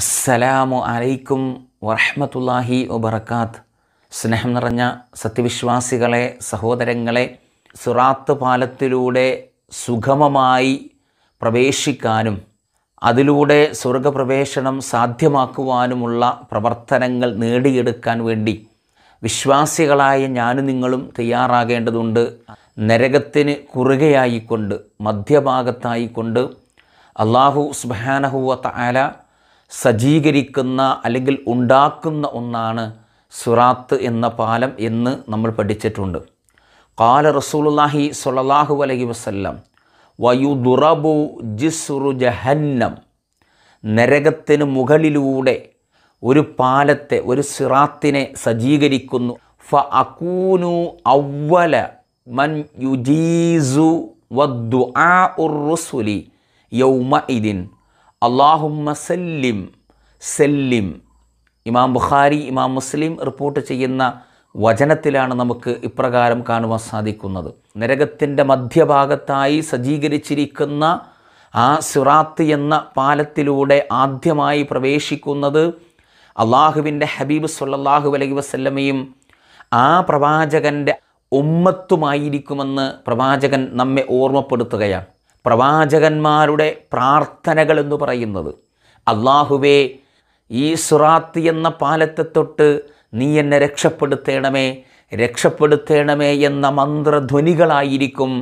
അസ്സലാമു അലൈക്കും വറഹ്മത്തുള്ളാഹി വബറകാത്ത് സ്നേഹം നിറഞ്ഞ സത്യവിശ്വാസികളെ സഹോദരങ്ങളെ സുറാത്ത് പാലത്തിലൂടെ സുഗമമായി പ്രവേശിക്കാനും അതിലൂടെ സ്വർഗപ്രവേശനം സാധ്യമാക്കുവാനുമുള്ള പ്രവർത്തനങ്ങൾ നേടിയെടുക്കാൻ വേണ്ടി വിശ്വാസികളായ ഞാനും നിങ്ങളും തയ്യാറാകേണ്ടതുണ്ട് നരകത്തിന് കുറുകയായിക്കൊണ്ട് മധ്യഭാഗത്തായിക്കൊണ്ട് അള്ളാഹു സുബാനഹുവ തആല സജ്ജീകരിക്കുന്ന അല്ലെങ്കിൽ ഉണ്ടാക്കുന്ന ഒന്നാണ് സുറാത്ത് എന്ന പാലം എന്ന് നമ്മൾ പഠിച്ചിട്ടുണ്ട് കാല റസൂലുല്ലാഹി സൊല്ലാഹു അലഹി വസ്ല്ലാം വയുദുറബു ജിസുറു ജഹന്നം നരകത്തിന് മുകളിലൂടെ ഒരു പാലത്തെ ഒരു സിറാത്തിനെ സജ്ജീകരിക്കുന്നു ഫ അക്കൂനു അവല മൻ യുജീസു വദ്ദുആ ഉർ റുസുലി യൗമ ഇതിൻ അള്ളാഹുമ്മ സല്ലിം സല്ലിം ഇമാം ബുഖാരി ഇമാം മുസ്ലിം റിപ്പോർട്ട് ചെയ്യുന്ന വചനത്തിലാണ് നമുക്ക് ഇപ്രകാരം കാണുവാൻ സാധിക്കുന്നത് നരകത്തിൻ്റെ മധ്യഭാഗത്തായി സജ്ജീകരിച്ചിരിക്കുന്ന ആ സിറാത്ത് എന്ന പാലത്തിലൂടെ ആദ്യമായി പ്രവേശിക്കുന്നത് അള്ളാഹുവിൻ്റെ ഹബീബ് സല്ലാഹു അലൈഹി വസ്ല്ലമയും ആ പ്രവാചകൻ്റെ ഉമ്മത്തുമായിരിക്കുമെന്ന് പ്രവാചകൻ നമ്മെ ഓർമ്മപ്പെടുത്തുകയാണ് പ്രവാചകന്മാരുടെ പ്രാർത്ഥനകൾ എന്ന് പറയുന്നത് അള്ളാഹുവേ ഈ സുറാത്ത് എന്ന പാലത്തെ തൊട്ട് നീ എന്നെ രക്ഷപ്പെടുത്തേണമേ രക്ഷപ്പെടുത്തേണമേ എന്ന മന്ത്രധ്വനികളായിരിക്കും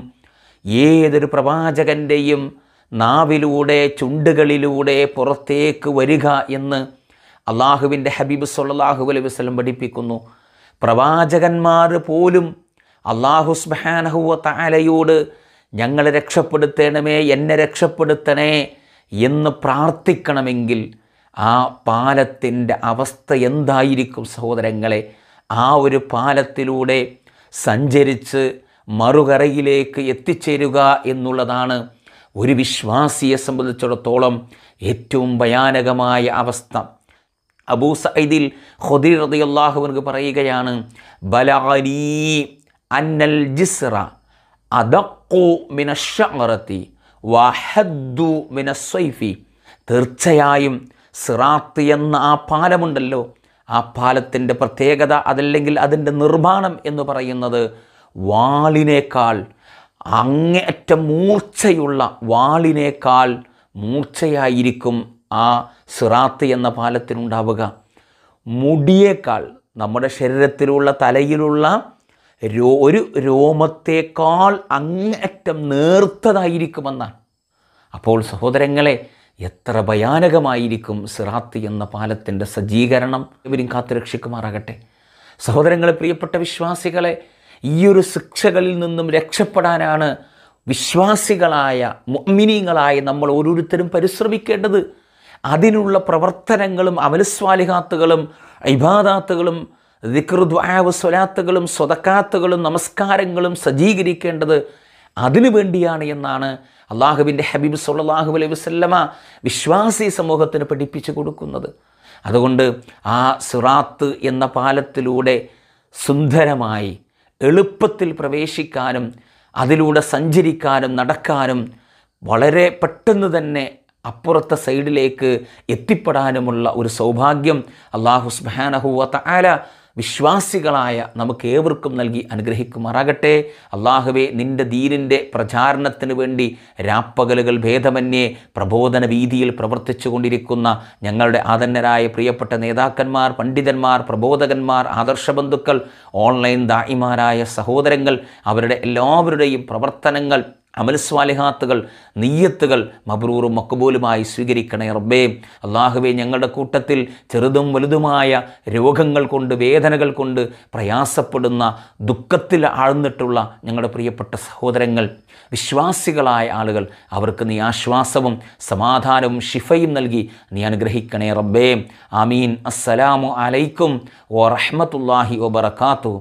ഏതൊരു പ്രവാചകൻ്റെയും നാവിലൂടെ ചുണ്ടുകളിലൂടെ പുറത്തേക്ക് വരിക എന്ന് അള്ളാഹുവിൻ്റെ ഹബീബ് സല്ലാഹു അലൈഹി വസ്ലം പഠിപ്പിക്കുന്നു പ്രവാചകന്മാർ പോലും അള്ളാഹുസ്ബാനഹുവ താലയോട് ഞങ്ങളെ രക്ഷപ്പെടുത്തണമേ എന്നെ രക്ഷപ്പെടുത്തണേ എന്ന് പ്രാർത്ഥിക്കണമെങ്കിൽ ആ പാലത്തിൻ്റെ അവസ്ഥ എന്തായിരിക്കും സഹോദരങ്ങളെ ആ ഒരു പാലത്തിലൂടെ സഞ്ചരിച്ച് മറുകരയിലേക്ക് എത്തിച്ചേരുക എന്നുള്ളതാണ് ഒരു വിശ്വാസിയെ സംബന്ധിച്ചിടത്തോളം ഏറ്റവും ഭയാനകമായ അവസ്ഥ അബൂ സൈദിൽ ഹൊദീർ റതിയല്ലാഹുവിനക്ക് പറയുകയാണ് ബലാലി അന്നൽ ജിസ്റ അതക്കു മിനഷറത്തി വഹദ്ദു മിനസ്വൈഫി തീർച്ചയായും സിറാത്ത് എന്ന ആ പാലമുണ്ടല്ലോ ആ പാലത്തിൻ്റെ പ്രത്യേകത അതല്ലെങ്കിൽ അതിൻ്റെ നിർമ്മാണം എന്ന് പറയുന്നത് വാളിനേക്കാൾ അങ്ങേറ്റം മൂർച്ചയുള്ള വാളിനേക്കാൾ മൂർച്ചയായിരിക്കും ആ സിറാത്ത് എന്ന പാലത്തിനുണ്ടാവുക മുടിയേക്കാൾ നമ്മുടെ ശരീരത്തിലുള്ള തലയിലുള്ള രോ ഒരു രോമത്തേക്കാൾ അങ്ങേറ്റം നേർത്തതായിരിക്കുമെന്നാണ് അപ്പോൾ സഹോദരങ്ങളെ എത്ര ഭയാനകമായിരിക്കും സിറാത്ത് എന്ന പാലത്തിൻ്റെ സജ്ജീകരണം ഇവരും കാത്തുരക്ഷിക്കുമാറാകട്ടെ സഹോദരങ്ങളെ പ്രിയപ്പെട്ട വിശ്വാസികളെ ഈയൊരു ശിക്ഷകളിൽ നിന്നും രക്ഷപ്പെടാനാണ് വിശ്വാസികളായ മുഗ്മിനീങ്ങളായ നമ്മൾ ഓരോരുത്തരും പരിശ്രമിക്കേണ്ടത് അതിനുള്ള പ്രവർത്തനങ്ങളും അമലസ്വാലിഹാത്തുകളും ഇബാദാത്തുകളും ദിക്റുദ്വാവ് സ്വലാത്തുകളും സ്വതക്കാത്തുകളും നമസ്കാരങ്ങളും സജ്ജീകരിക്കേണ്ടത് അതിനു വേണ്ടിയാണ് എന്നാണ് അള്ളാഹുവിൻ്റെ ഹബീബ് സുല്ലാഹു അലൈഹി വസ്ല്ലമ വിശ്വാസി സമൂഹത്തിന് പഠിപ്പിച്ചു കൊടുക്കുന്നത് അതുകൊണ്ട് ആ സിറാത്ത് എന്ന പാലത്തിലൂടെ സുന്ദരമായി എളുപ്പത്തിൽ പ്രവേശിക്കാനും അതിലൂടെ സഞ്ചരിക്കാനും നടക്കാനും വളരെ പെട്ടെന്ന് തന്നെ അപ്പുറത്തെ സൈഡിലേക്ക് എത്തിപ്പെടാനുമുള്ള ഒരു സൗഭാഗ്യം അള്ളാഹു സ്ബാനഹുവ തആല വിശ്വാസികളായ നമുക്ക് ഏവർക്കും നൽകി അനുഗ്രഹിക്കുമാറാകട്ടെ അള്ളാഹുവേ നിൻ്റെ ദീനിൻ്റെ പ്രചാരണത്തിന് വേണ്ടി രാപ്പകലുകൾ ഭേദമന്യേ പ്രബോധന വീതിയിൽ പ്രവർത്തിച്ചു കൊണ്ടിരിക്കുന്ന ഞങ്ങളുടെ ആദന്നരായ പ്രിയപ്പെട്ട നേതാക്കന്മാർ പണ്ഡിതന്മാർ പ്രബോധകന്മാർ ആദർശബന്ധുക്കൾ ഓൺലൈൻ ദായിമാരായ സഹോദരങ്ങൾ അവരുടെ എല്ലാവരുടെയും പ്രവർത്തനങ്ങൾ അമൽസ്വാലിഹാത്തുകൾ നീയത്തുകൾ മബ്രൂറും മക്കബൂലുമായി സ്വീകരിക്കണേ റബ്ബേ അള്ളാഹുവെ ഞങ്ങളുടെ കൂട്ടത്തിൽ ചെറുതും വലുതുമായ രോഗങ്ങൾ കൊണ്ട് വേദനകൾ കൊണ്ട് പ്രയാസപ്പെടുന്ന ദുഃഖത്തിൽ ആഴ്ന്നിട്ടുള്ള ഞങ്ങളുടെ പ്രിയപ്പെട്ട സഹോദരങ്ങൾ വിശ്വാസികളായ ആളുകൾ അവർക്ക് നീ ആശ്വാസവും സമാധാനവും ഷിഫയും നൽകി നീ അനുഗ്രഹിക്കണേ റബ്ബേ ആമീൻ അസ്സലാമു അലൈക്കും ഓ റഹ്മത്തുല്ലാഹി ഒ ബറക്കാത്തു